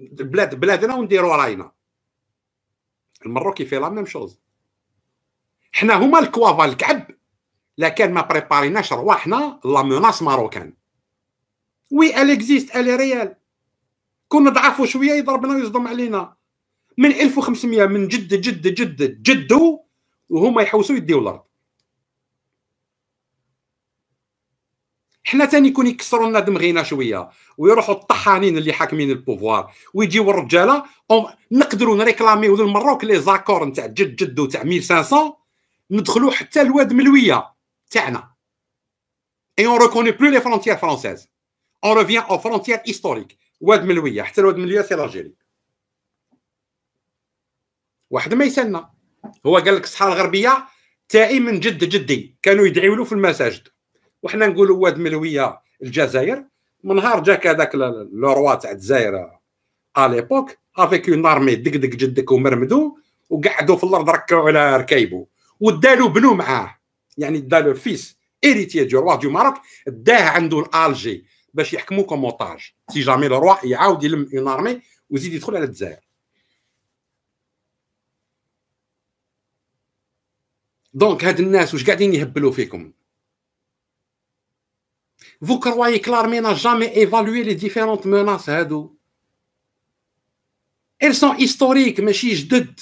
البلاد بلادنا ونديروا راينا المروك في لا ميم شوز حنا هما الكوافا الكعب لا كان ما بريباريناش رواحنا لا مناس ماروكان وي اليكزيست الي ريال كون نضعفوا شويه يضربنا ويصدم علينا من 1500 من جد جد جد جدو وهما يحوسوا يديو الارض حنا ثاني يكون يكسروا لنا دماغينا شويه ويروحوا الطحانين اللي حاكمين البوفوار ويجيو الرجاله نقدروا نريكلاميو للمروك لي زاكور نتاع جد جد وتاع 1500 ندخلوا حتى الواد ملويه تاعنا اي اون ريكوني بلو لي فرونتيير فرونسيز اون ريفيان او فرونتيير هيستوريك واد ملويه حتى الواد ملويه سي لاجيري واحد ما يسالنا هو قال لك الصحراء الغربيه تاعي من جد جدي كانوا يدعيوا له في المساجد وحنا نقولوا واد ملويه الجزائر من نهار جاك هذاك لوروا تاع الجزائر اليبوك افيك اون ارمي دق جدك ومرمدو وقعدوا في الارض ركعوا على ركايبو ودالو بنو معاه يعني دالو فيس ايريتي دو روا دو ماروك داه عنده الالجي باش يحكموا كوم سي جامي لو روا يعاود يلم اون ارمي ويزيد يدخل على الجزائر دونك هاد الناس واش قاعدين يهبلوا فيكم Vous croyez que l'armée n'a jamais évalué les différentes menaces هادو. Elles sont historiques ماشي جدد.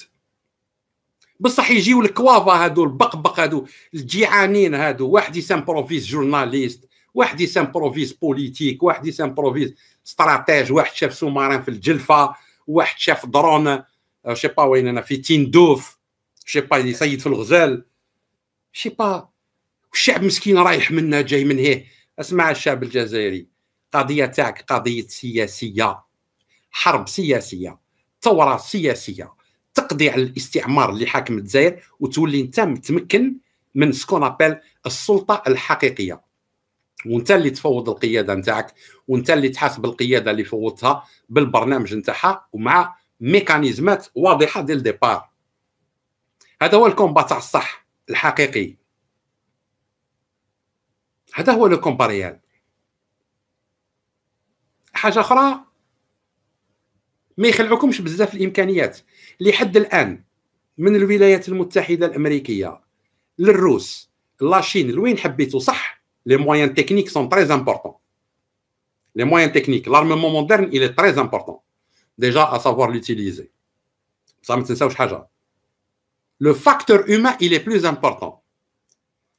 بصح يجيو الكوافا هادو البقبق هادو الجيعانين هادو واحد يسامبروفيز جورناليست واحد يسامبروفيز بوليتيك واحد يسامبروفيز استراتيج واحد شاف سومارين في الجلفه واحد شاف درون شي با وين انا في تندوف شي با يصيد في الغزال شي با الشعب مسكين رايح منا جاي من هيه اسمع الشعب الجزائري قضيه تاعك قضيه سياسيه حرب سياسيه ثوره سياسيه تقضي على الاستعمار اللي حاكم الجزائر وتولي انت متمكن من سكون ابل السلطه الحقيقيه وانت اللي تفوض القياده نتاعك وانت اللي تحاسب القياده اللي فوضتها بالبرنامج نتاعها ومع ميكانيزمات واضحه ديال ديبار هذا هو الكومبا تاع الصح الحقيقي هذا هو لو كومباريال حاجه اخرى ما يخلعكمش بزاف الامكانيات لحد الان من الولايات المتحده الامريكيه للروس لاشين لوين حبيتو صح لي مويان تكنيك سون تري امبورطون لي مويان تكنيك لارمومون مودرن الي تري امبورطون ديجا ا سافوار لوتيليزي بصح ما تنساوش حاجه لو فاكتور هومان الي بلوز امبورطون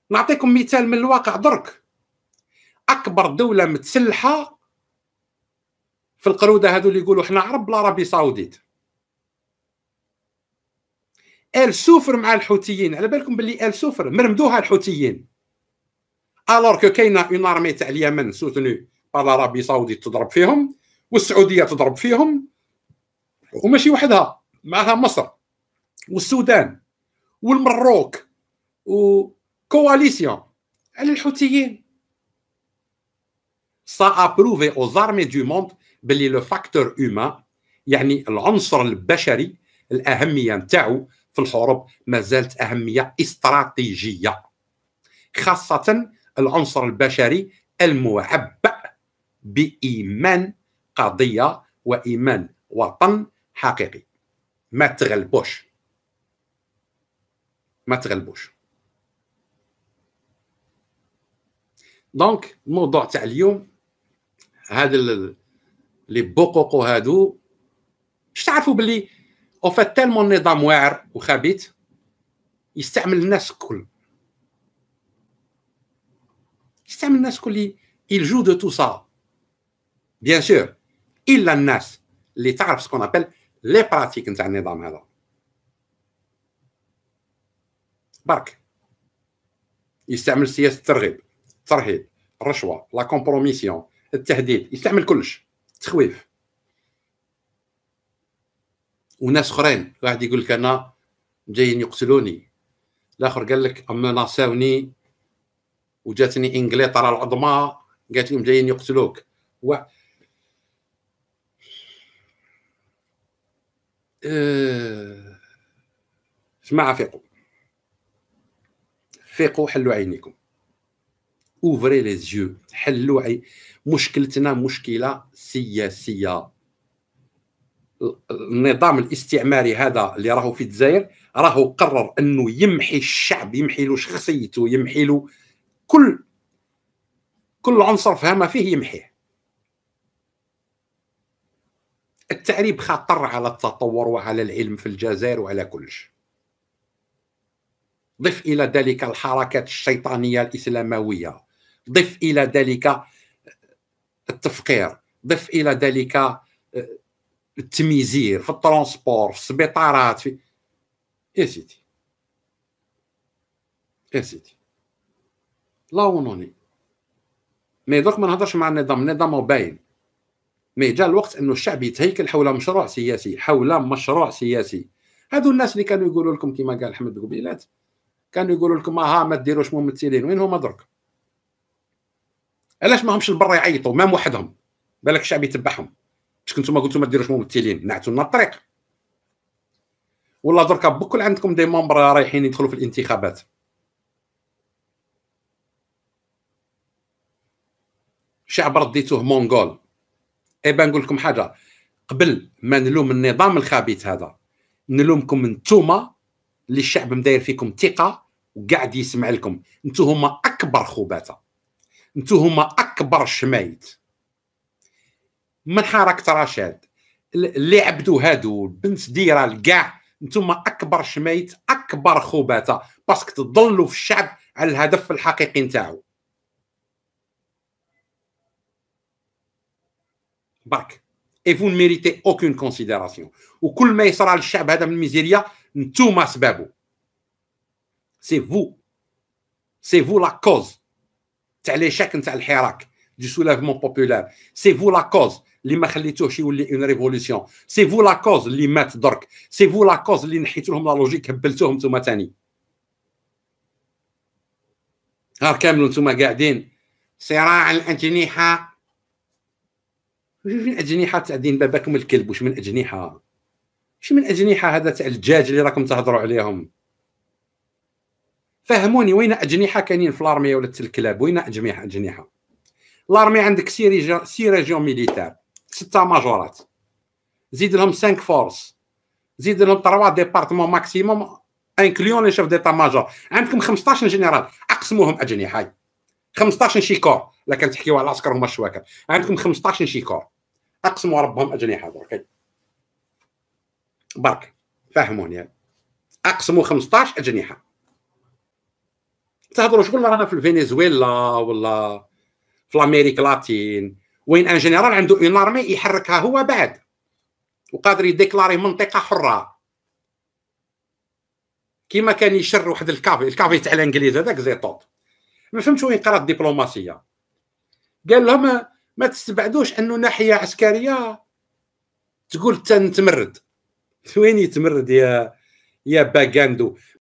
نعطيكم مثال من الواقع درك اكبر دوله متسلحه في القروده هذو اللي يقولوا حنا عرب العربي سعوديت ال سوفر مع الحوثيين على بالكم باللي ال سوفر مرمدوها الحوثيين الور كو كاينه اون ارمي تاع اليمن سوتوني بار العربيه سعودي تضرب فيهم والسعوديه تضرب فيهم وماشي وحدها معها مصر والسودان والمروك و كواليسيون على الحوثيين سا ابروفي او زارمي دو موند باللي لو فاكتور هومان يعني العنصر البشري الاهميه نتاعو في الحروب ما زالت اهميه استراتيجيه خاصه العنصر البشري المعبأ بايمان قضيه وايمان وطن حقيقي ما تغلبوش ما تغلبوش دونك الموضوع تاع اليوم هذا لي بوكوكو هادو باش تعرفوا باللي او فات تالمون نظام واعر وخبيث يستعمل الناس الكل يستعمل الناس الكل جو دو تو سا بيان سور الا الناس اللي تعرف سكون ابل لي براتيك نتاع النظام هذا برك يستعمل سياسه الترغيب ترهيب الرشوه لا كومبروميسيون التهديد يستعمل كلش تخويف وناس اخرين واحد يقول لك انا جايين يقتلوني الاخر قال لك اما ناساوني وجاتني انجلترا العظمى قالت لهم جايين يقتلوك و... آه، اسمع فيقوا فيقوا حلوا عينيكم اوفري لي زيو حلوا عي... مشكلتنا مشكله سياسيه النظام الاستعماري هذا اللي راهو في الجزائر راهو قرر انه يمحي الشعب يمحي له شخصيته يمحي له كل كل عنصر فهم فيه يمحيه التعريب خطر على التطور وعلى العلم في الجزائر وعلى كلش ضف الى ذلك الحركات الشيطانيه الاسلامويه ضف الى ذلك التفقير ضف الى ذلك آه، التميزير في الترونسبور في السبيطارات في يا سيدي يا سيدي لا ونوني مي دوك ما نهضرش مع النظام النظام باين مي جا الوقت انه الشعب يتهيكل حول مشروع سياسي حول مشروع سياسي هادو الناس اللي كانوا يقولوا لكم كما قال احمد قبيلات كانوا يقولوا لكم اها ما ديروش ممثلين وين هما درك علاش ما همش لبرا يعيطوا مام وحدهم بالك الشعب يتبعهم باش كنتوما قلتوا ما ديروش ممثلين نعتوا لنا الطريق ولا دركا بكل عندكم دي ممبر رايحين يدخلوا في الانتخابات شعب رديتوه مونغول اي بان نقول لكم حاجه قبل ما نلوم النظام الخبيث هذا نلومكم نتوما اللي الشعب مداير فيكم ثقه وقاعد يسمع لكم نتوما اكبر خباته انتو هما اكبر شمايت من حركه رشاد اللي عبدوا هادو بنت ديرال كاع نتوما اكبر شمايت اكبر خباتة باسكو تضلوا في الشعب على الهدف الحقيقي نتاعو برك اي فون ميريتي اوكون كونسيديراسيون وكل ما يصرى للشعب هذا من الميزيريا نتوما سبابو سي فو سي فو لا كوز تاع ليشاك نتاع الحراك دو سولافمون بوبولار سي فو لا كوز اللي ما خليتوهش يولي اون ريفولوسيون سي فو لا كوز اللي مات درك سي فو لا كوز اللي نحيت لهم لا لوجيك هبلتوهم نتوما ثاني ها كامل نتوما قاعدين صراع الاجنحه من اجنحه تاع دين باباكم الكلب واش من اجنحه واش من اجنحه هذا تاع الدجاج اللي راكم تهضروا عليهم فهموني وين اجنحه كاينين في لارمي ولا الكلاب وين اجنحه اجنحه الارمي عندك سي ريجون سي ريجون ميليتار سته ماجورات زيد لهم 5 فورس زيد لهم 3 ديبارتمون ماكسيموم انكليون لي شيف ديتا ماجور عندكم 15 جنرال اقسموهم اجنحه 15 شيكور لا تحكيو على العسكر هما الشواكر عندكم 15 شيكور اقسموا ربهم اجنحه درك برك فهموني اقسموا 15 اجنحه تهضروا شكون رانا في الفنزويلا ولا في الامريك لاتين وين ان جينيرال عنده اون ارمي يحركها هو بعد وقادر يديكلاري منطقه حره كيما كان يشر واحد الكافي الكافي تاع الانجليز هذاك طوب ما فهمتش وين قرا الدبلوماسيه قال لهم ما تستبعدوش انه ناحيه عسكريه تقول تنتمرد وين يتمرد يا يا باغاندو